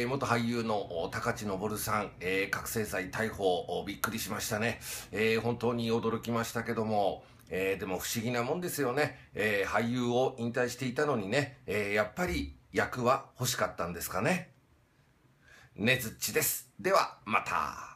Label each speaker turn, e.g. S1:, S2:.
S1: え元俳優の高知昇さん、えー、覚醒剤逮捕、びっくりしましたね。えー、本当に驚きましたけども、えでも不思議なもんですよね。え俳優を引退していたのにね、えやっぱり役は欲しかったんですかね。ねずっちです。では、また。